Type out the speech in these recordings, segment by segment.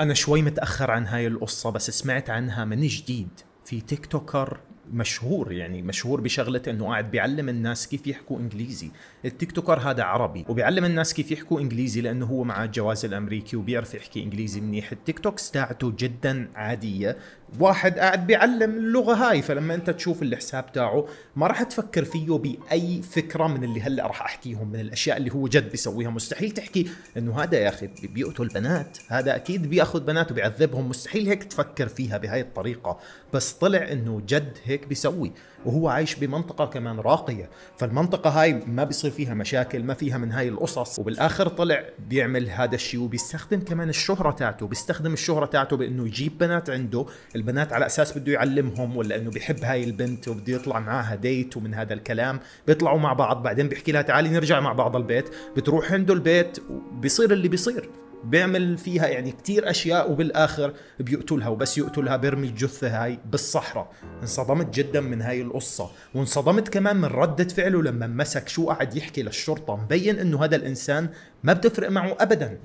أنا شوي متأخر عن هاي القصة بس سمعت عنها من جديد في تيك توكر مشهور يعني مشهور بشغلة انه قاعد بيعلم الناس كيف يحكوا انجليزي التيك توكر هذا عربي وبيعلم الناس كيف يحكوا انجليزي لانه هو معاه الجواز الامريكي وبيعرف يحكي انجليزي منيح التيك توكس تاعته جدا عادية واحد قاعد بيعلم اللغه هاي فلما انت تشوف الحساب تاعه ما راح تفكر فيه باي فكره من اللي هلا راح احكيهم من الاشياء اللي هو جد بيسويها مستحيل تحكي انه هذا يا اخي بيقتل بنات هذا اكيد بياخذ بنات وبيعذبهم مستحيل هيك تفكر فيها بهاي الطريقه بس طلع انه جد هيك بيسوي وهو عايش بمنطقة كمان راقية فالمنطقة هاي ما بيصير فيها مشاكل ما فيها من هاي القصص وبالآخر طلع بيعمل هذا الشيء وبيستخدم كمان الشهرة تاعته بيستخدم الشهرة تاعته بأنه يجيب بنات عنده البنات على اساس بده يعلمهم ولا انه بيحب هاي البنت وبده يطلع معاها ديت ومن هذا الكلام بيطلعوا مع بعض بعدين بيحكي لها تعالي نرجع مع بعض البيت بتروح عنده البيت وبيصير اللي بيصير بيعمل فيها يعني كتير اشياء وبالاخر بيقتلها وبس يقتلها بيرمي الجثه هاي بالصحراء انصدمت جدا من هاي القصه وانصدمت كمان من رده فعله لما مسك شو قعد يحكي للشرطه مبين انه هذا الانسان ما بتفرق معه ابدا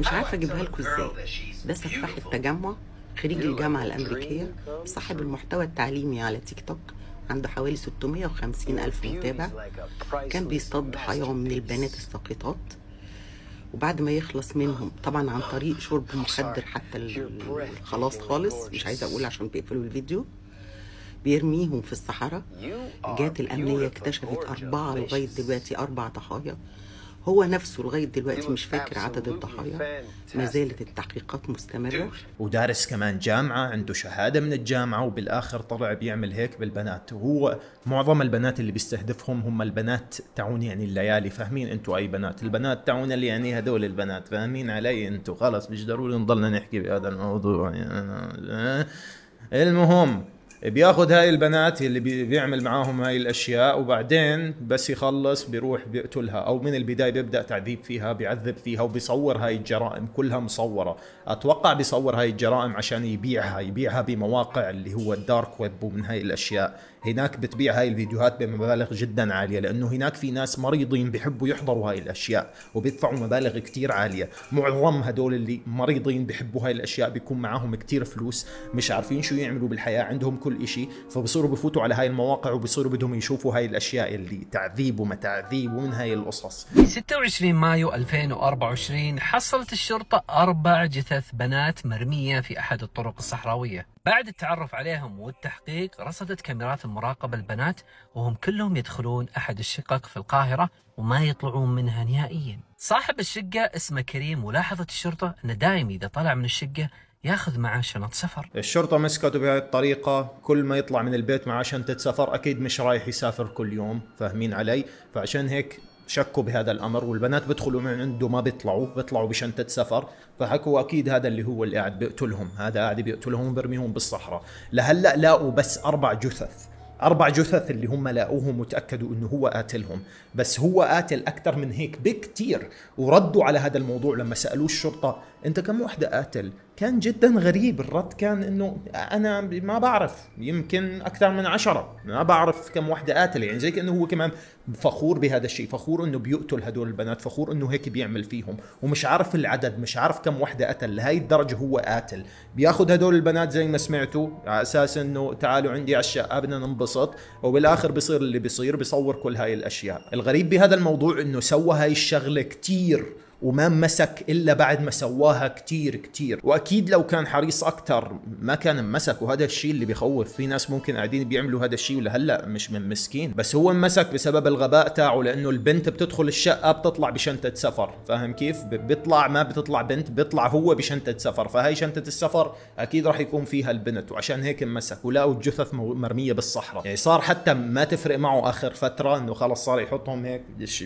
مش عارفه اجيبها لكم ازاي بس افتح التجمع خريج الجامعة الأمريكية صاحب المحتوى التعليمي على تيك توك عنده حوالي 650 ألف متابع كان بيصطاد ضحاياهم من البنات الساقطات وبعد ما يخلص منهم طبعا عن طريق شرب مخدر حتى خلاص خالص مش عايزه اقول عشان بيقفلوا الفيديو بيرميهم في الصحراء جات الامنيه اكتشفت اربعه لغايه دلوقتي اربع ضحايا هو نفسه لغايه دلوقتي مش فاكر عدد الضحايا ما زالت التحقيقات مستمره ودارس كمان جامعه عنده شهاده من الجامعه وبالاخر طلع بيعمل هيك بالبنات وهو معظم البنات اللي بيستهدفهم هم البنات تعون يعني الليالي فاهمين انتوا اي بنات البنات تعون اللي يعني هدول البنات فاهمين علي انتوا خلص مش ضروري نضلنا نحكي بهذا الموضوع يعني المهم بياخذ هاي البنات اللي بيعمل معاهم هاي الاشياء وبعدين بس يخلص بيروح بيقتلها او من البدايه بيبدا تعذيب فيها بيعذب فيها وبيصور هاي الجرائم كلها مصوره اتوقع بيصور هاي الجرائم عشان يبيعها يبيعها بمواقع اللي هو الدارك ويب ومن هاي الاشياء هناك بتبيع هاي الفيديوهات بمبالغ جدا عاليه لانه هناك في ناس مريضين بحبوا يحضروا هاي الاشياء وبيدفعوا مبالغ كتير عاليه معظم هدول اللي مريضين بحبوا هاي الاشياء بيكون معاهم كتير فلوس مش عارفين شو يعملوا بالحياه عندهم كل إشي فبصيروا بفوتوا على هاي المواقع وبصيروا بدهم يشوفوا هاي الاشياء اللي تعذيب وما تعذيب ومن هاي القصص 26 مايو 2024 حصلت الشرطه اربع جثث بنات مرميه في احد الطرق الصحراويه بعد التعرف عليهم والتحقيق رصدت كاميرات المراقبة البنات وهم كلهم يدخلون أحد الشقق في القاهرة وما يطلعون منها نهائيا صاحب الشقة اسمه كريم ولاحظت الشرطة أنه دائما إذا طلع من الشقة ياخذ معاه شنط سفر الشرطة مسكته بهذه الطريقة كل ما يطلع من البيت معاه شنطة سفر أكيد مش رايح يسافر كل يوم فاهمين علي فعشان هيك شكوا بهذا الامر والبنات بيدخلوا من عنده ما بيطلعوا بيطلعوا بشنطه سفر فحكوا اكيد هذا اللي هو اللي قاعد بيقتلهم هذا قاعد بيقتلهم وبرميهم بالصحراء لهلا لاقوا بس اربع جثث اربع جثث اللي هم لاقوهم وتاكدوا انه هو قاتلهم بس هو قاتل اكثر من هيك بكتير وردوا على هذا الموضوع لما سالوه الشرطه انت كم وحده قاتل كان جدا غريب الرد كان انه انا ما بعرف يمكن اكثر من عشرة ما بعرف كم وحده قاتله يعني زي كانه هو كمان فخور بهذا الشيء فخور انه بيقتل هدول البنات فخور انه هيك بيعمل فيهم ومش عارف العدد مش عارف كم وحده قتل لهي الدرجه هو قاتل بياخذ هدول البنات زي ما سمعتوا على اساس انه تعالوا عندي على الشقه بدنا ننبسط وبالاخر بصير اللي بيصير بيصور كل هاي الاشياء الغريب بهذا الموضوع انه سوى هاي الشغله كتير وما مسك الا بعد ما سواها كتير كتير واكيد لو كان حريص اكثر ما كان مسك وهذا الشيء اللي بخوف في ناس ممكن قاعدين بيعملوا هذا الشيء ولهلا مش من مسكين بس هو مسك بسبب الغباء تاعه لانه البنت بتدخل الشقه بتطلع بشنطه سفر فاهم كيف بيطلع ما بتطلع بنت بيطلع هو بشنطه سفر فهي شنطه السفر اكيد راح يكون فيها البنت وعشان هيك مسك ولقوا الجثث مرميه بالصحراء يعني صار حتى ما تفرق معه اخر فتره انه خلص صار يحطهم هيك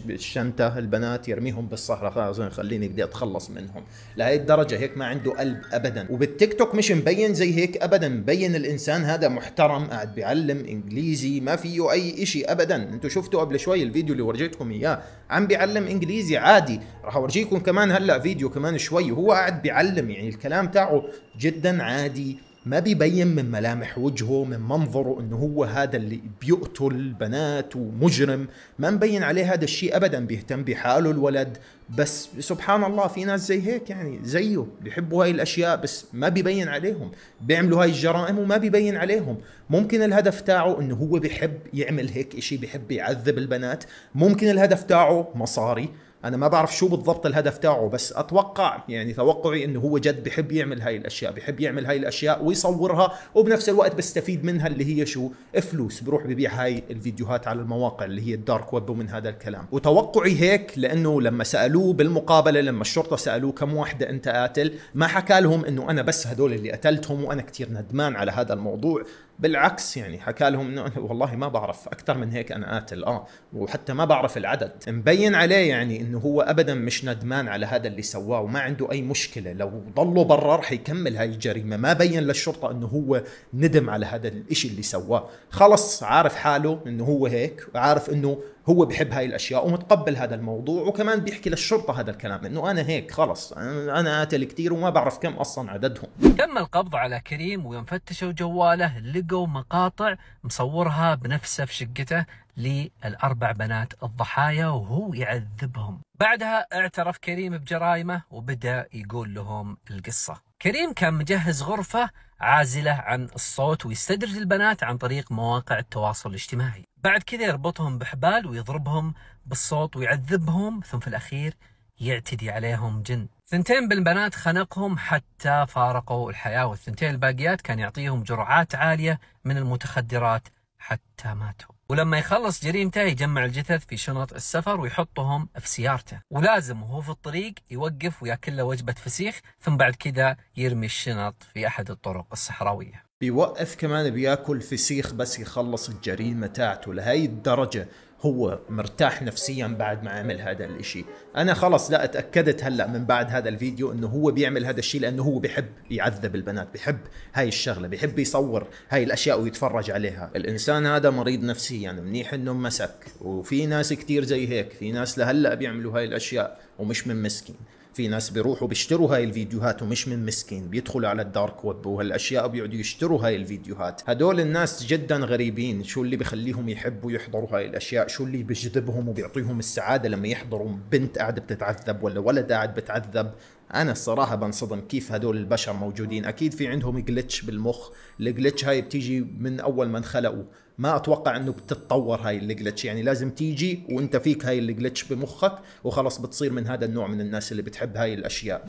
بالشنطه البنات يرميهم بالصحراء خلاص يخليني بدي اتخلص منهم لهي الدرجه هيك ما عنده قلب ابدا وبالتيك توك مش مبين زي هيك ابدا مبين الانسان هذا محترم قاعد بيعلم انجليزي ما فيه اي شيء ابدا انتم شفتوا قبل شوي الفيديو اللي ورجيتكم اياه عم بيعلم انجليزي عادي راح اورجيكم كمان هلا فيديو كمان شوي وهو قاعد بيعلم يعني الكلام تاعه جدا عادي ما بيبين من ملامح وجهه من منظره انه هو هذا اللي بيقتل بنات ومجرم ما مبين عليه هذا الشيء ابدا بيهتم بحاله الولد بس سبحان الله في ناس زي هيك يعني زيه بيحبوا هاي الاشياء بس ما بيبين عليهم بيعملوا هاي الجرائم وما بيبين عليهم ممكن الهدف تاعه انه هو بيحب يعمل هيك شيء بيحب يعذب البنات ممكن الهدف تاعه مصاري انا ما بعرف شو بالضبط الهدف تاعه بس اتوقع يعني توقعي انه هو جد بحب يعمل هاي الاشياء بحب يعمل هاي الاشياء ويصورها وبنفس الوقت بستفيد منها اللي هي شو فلوس بروح ببيع هاي الفيديوهات على المواقع اللي هي الدارك ويب ومن هذا الكلام وتوقعي هيك لانه لما سالوه بالمقابله لما الشرطه سالوه كم وحده انت قاتل ما حكى لهم انه انا بس هدول اللي قتلتهم وانا كثير ندمان على هذا الموضوع بالعكس يعني حكى لهم انه والله ما بعرف اكثر من هيك انا قاتل اه وحتى ما بعرف العدد مبين عليه يعني انه هو ابدا مش ندمان على هذا اللي سواه وما عنده اي مشكله لو ضلوا برا رح يكمل هاي الجريمه ما بين للشرطه انه هو ندم على هذا الشيء اللي سواه خلص عارف حاله انه هو هيك عارف انه هو بحب هاي الاشياء ومتقبل هذا الموضوع وكمان بيحكي للشرطه هذا الكلام انه انا هيك خلص انا قاتل كثير وما بعرف كم اصلا عددهم تم القبض على كريم ويوم فتشوا جواله لقوا مقاطع مصورها بنفسه في شقته للاربع بنات الضحايا وهو يعذبهم بعدها اعترف كريم بجرائمه وبدا يقول لهم القصه كريم كان مجهز غرفه عازلة عن الصوت ويستدرج البنات عن طريق مواقع التواصل الاجتماعي بعد كذا يربطهم بحبال ويضربهم بالصوت ويعذبهم ثم في الأخير يعتدي عليهم جن ثنتين بالبنات خنقهم حتى فارقوا الحياة والثنتين الباقيات كان يعطيهم جرعات عالية من المتخدرات حتى ماتوا ولما يخلص جريمته يجمع الجثث في شنط السفر ويحطهم في سيارته ولازم وهو في الطريق يوقف وياكل له وجبه فسيخ ثم بعد كذا يرمي الشنط في احد الطرق الصحراويه بيوقف كمان بياكل فسيخ بس يخلص الجريمه تاعته لهي الدرجه هو مرتاح نفسيا بعد ما عمل هذا الاشي انا خلص لا اتاكدت هلا من بعد هذا الفيديو انه هو بيعمل هذا الشيء لانه هو بحب يعذب البنات بحب هاي الشغله بحب يصور هاي الاشياء ويتفرج عليها الانسان هذا مريض نفسيا يعني منيح انه مسك وفي ناس كتير زي هيك في ناس لهلا بيعملوا هاي الاشياء ومش من مسكين في ناس بيروحوا بيشتروا هاي الفيديوهات ومش من مسكين بيدخلوا على الدارك ويب وهالاشياء بيقعدوا يشتروا هاي الفيديوهات هدول الناس جدا غريبين شو اللي بخليهم يحبوا يحضروا هاي الاشياء شو اللي بيجذبهم وبيعطيهم السعاده لما يحضروا بنت قاعده بتتعذب ولا ولد قاعد بتعذب انا الصراحه بنصدم كيف هدول البشر موجودين اكيد في عندهم جلتش بالمخ الجلتش هاي بتيجي من اول ما انخلقوا ما اتوقع انه بتتطور هاي الجلتش يعني لازم تيجي وانت فيك هاي الجلتش بمخك وخلص بتصير من هذا النوع من الناس اللي بتحب هاي الاشياء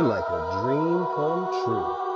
like a dream come true.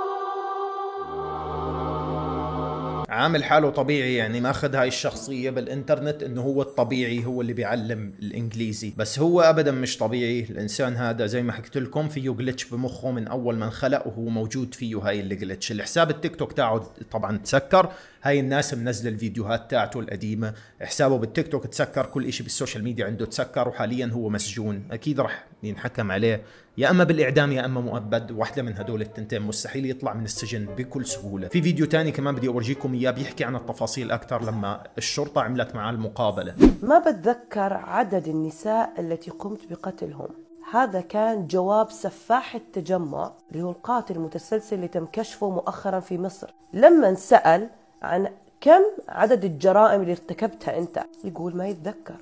عامل حاله طبيعي يعني ماخذ هاي الشخصيه بالانترنت انه هو الطبيعي هو اللي بيعلم الانجليزي بس هو ابدا مش طبيعي الانسان هذا زي ما حكيت لكم فيه جلتش بمخه من اول ما انخلق وهو موجود فيه هاي الجلتش الحساب التيك توك تاعه طبعا تسكر هاي الناس منزله الفيديوهات تاعته القديمه حسابه بالتيك توك تسكر كل شيء بالسوشيال ميديا عنده تسكر وحاليا هو مسجون اكيد راح ينحكم عليه يا اما بالاعدام يا اما مؤبد واحده من هدول التنتين مستحيل يطلع من السجن بكل سهوله في فيديو تاني كمان بدي اورجيكم اياه بيحكي عن التفاصيل اكثر لما الشرطه عملت معاه المقابله ما بتذكر عدد النساء التي قمت بقتلهم هذا كان جواب سفاح التجمع اللي هو القاتل المتسلسل اللي تم كشفه مؤخرا في مصر لما انسأل عن كم عدد الجرائم اللي ارتكبتها انت يقول ما يتذكر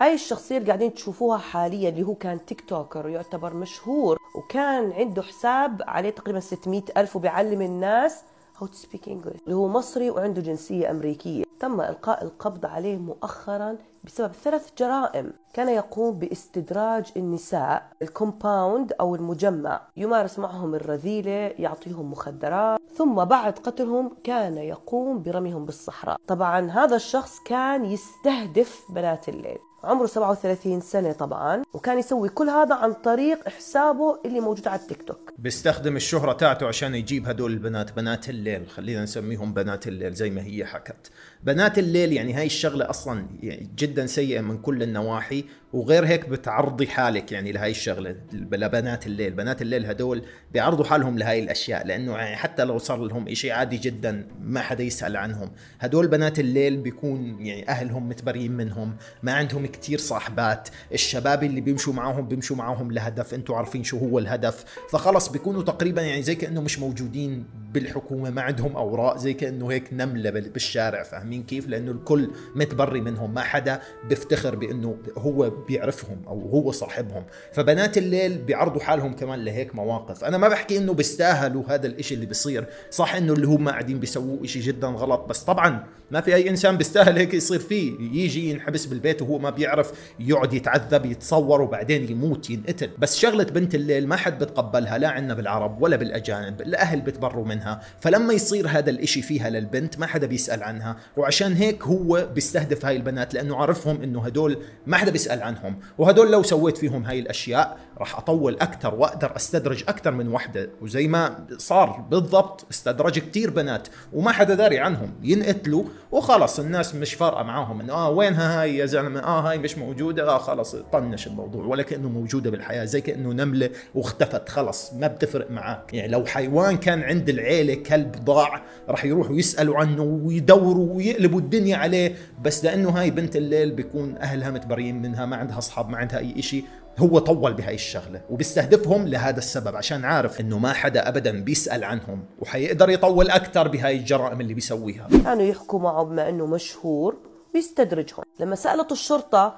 هاي الشخصية اللي قاعدين تشوفوها حاليا اللي هو كان تيك توكر ويعتبر مشهور وكان عنده حساب عليه تقريبا 600 ألف وبيعلم الناس how to speak English اللي هو مصري وعنده جنسية أمريكية تم إلقاء القبض عليه مؤخرا بسبب ثلاث جرائم كان يقوم باستدراج النساء الكومباوند أو المجمع يمارس معهم الرذيلة يعطيهم مخدرات ثم بعد قتلهم كان يقوم برميهم بالصحراء طبعا هذا الشخص كان يستهدف بنات الليل عمره 37 سنة طبعا وكان يسوي كل هذا عن طريق حسابه اللي موجود على التيك توك بيستخدم الشهرة تاعته عشان يجيب هدول البنات بنات الليل خلينا نسميهم بنات الليل زي ما هي حكت بنات الليل يعني هاي الشغله اصلا يعني جدا سيئه من كل النواحي وغير هيك بتعرضي حالك يعني لهاي الشغله لبنات الليل بنات الليل هدول بيعرضوا حالهم لهاي الاشياء لانه يعني حتى لو صار لهم شيء عادي جدا ما حدا يسال عنهم هدول بنات الليل بيكون يعني اهلهم متبريين منهم ما عندهم كتير صاحبات الشباب اللي بيمشوا معاهم بيمشوا معاهم لهدف انتم عارفين شو هو الهدف فخلص بيكونوا تقريبا يعني زي كانه مش موجودين بالحكومه ما عندهم اوراق زي كانه هيك نمله بالشارع فاهم فاهمين كيف لانه الكل متبري منهم ما حدا بيفتخر بانه هو بيعرفهم او هو صاحبهم فبنات الليل بيعرضوا حالهم كمان لهيك مواقف انا ما بحكي انه بيستاهلوا هذا الاشي اللي بيصير صح انه اللي هم قاعدين بيسووه اشي جدا غلط بس طبعا ما في اي انسان بيستاهل هيك يصير فيه يجي ينحبس بالبيت وهو ما بيعرف يقعد يتعذب يتصور وبعدين يموت ينقتل بس شغله بنت الليل ما حد بتقبلها لا عندنا بالعرب ولا بالاجانب الاهل بتبروا منها فلما يصير هذا الاشي فيها للبنت ما حدا بيسال عنها وعشان هيك هو بيستهدف هاي البنات لانه عارفهم انه هدول ما حدا بيسال عنهم وهدول لو سويت فيهم هاي الاشياء راح اطول اكثر واقدر استدرج اكثر من وحده وزي ما صار بالضبط استدرج كثير بنات وما حدا داري عنهم ينقتلوا وخلص الناس مش فارقه معاهم انه اه وينها هاي يا زلمه اه هاي مش موجوده اه خلص طنش الموضوع ولا كانه موجوده بالحياه زي كانه نمله واختفت خلص ما بتفرق معك يعني لو حيوان كان عند العيله كلب ضاع راح يروحوا يسالوا عنه ويدوروا يقلبوا الدنيا عليه بس لانه هاي بنت الليل بيكون اهلها متبريين منها ما عندها اصحاب ما عندها اي شيء هو طول بهاي الشغلة وبيستهدفهم لهذا السبب عشان عارف انه ما حدا ابدا بيسأل عنهم وحيقدر يطول اكثر بهاي الجرائم اللي بيسويها كانوا يحكوا معه بما انه مشهور ويستدرجهم لما سألته الشرطة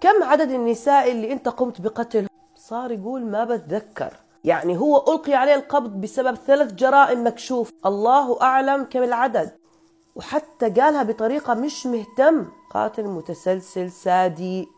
كم عدد النساء اللي انت قمت بقتلهم صار يقول ما بتذكر يعني هو ألقي عليه القبض بسبب ثلاث جرائم مكشوف الله أعلم كم العدد وحتى قالها بطريقة مش مهتم قاتل متسلسل سادي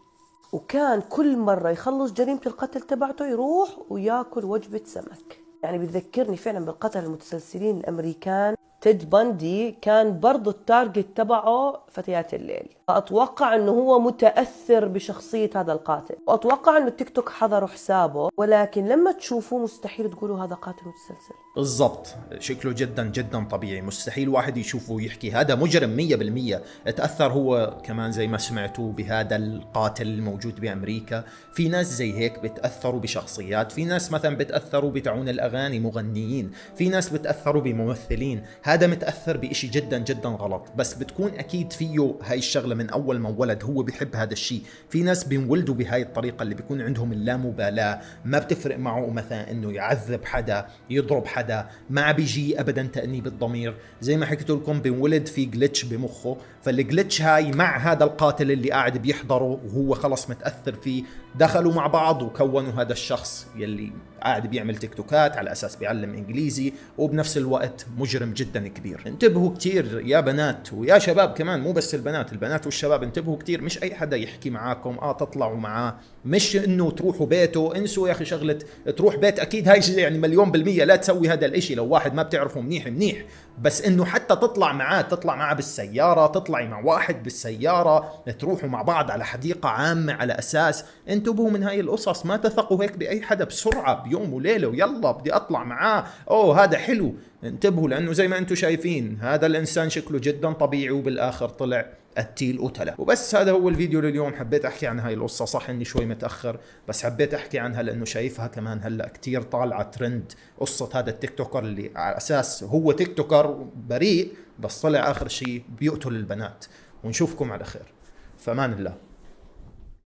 وكان كل مرة يخلص جريمة القتل تبعته يروح وياكل وجبة سمك يعني بتذكرني فعلا بالقتل المتسلسلين الأمريكان تيد باندي كان برضه التارجت تبعه فتيات الليل فأتوقع أنه هو متأثر بشخصية هذا القاتل وأتوقع أنه التيك توك حضروا حسابه ولكن لما تشوفوه مستحيل تقولوا هذا قاتل متسلسل بالضبط شكله جدا جدا طبيعي مستحيل واحد يشوفه ويحكي هذا مجرم 100% تأثر هو كمان زي ما سمعتوا بهذا القاتل الموجود بأمريكا في ناس زي هيك بتأثروا بشخصيات في ناس مثلا بتأثروا بتعون الأغاني مغنيين في ناس بتأثروا بممثلين هذا متاثر بشيء جدا جدا غلط بس بتكون اكيد فيه هاي الشغله من اول ما انولد هو بحب هذا الشيء في ناس بينولدوا بهاي الطريقه اللي بيكون عندهم اللامبالاه ما بتفرق معه مثلا انه يعذب حدا يضرب حدا ما بيجي ابدا تانيب الضمير زي ما حكيت لكم بينولد في جلتش بمخه فالجلتش هاي مع هذا القاتل اللي قاعد بيحضره وهو خلص متاثر فيه دخلوا مع بعض وكونوا هذا الشخص يلي قاعد بيعمل تيك توكات على اساس بيعلم انجليزي وبنفس الوقت مجرم جدا كبير انتبهوا كثير يا بنات ويا شباب كمان مو بس البنات البنات والشباب انتبهوا كثير مش اي حدا يحكي معاكم اه تطلعوا معاه مش انه تروحوا بيته انسوا يا اخي شغله تروح بيت اكيد هاي يعني مليون بالمية لا تسوي هذا الاشي لو واحد ما بتعرفه منيح منيح بس انه حتى تطلع معاه تطلع معاه بالسيارة تطلعي مع واحد بالسيارة تروحوا مع بعض على حديقة عامة على اساس انتبهوا من هاي القصص ما تثقوا هيك باي حدا بسرعه بيوم وليله ويلا بدي اطلع معاه اوه هذا حلو انتبهوا لانه زي ما انتم شايفين هذا الانسان شكله جدا طبيعي وبالاخر طلع التيل قتلة وبس هذا هو الفيديو لليوم حبيت احكي عن هاي القصة صح اني شوي متأخر بس حبيت احكي عنها لانه شايفها كمان هلا كتير طالعة ترند قصة هذا التيك توكر اللي على اساس هو تيك توكر بريء بس طلع اخر شيء بيقتل البنات ونشوفكم على خير فمان الله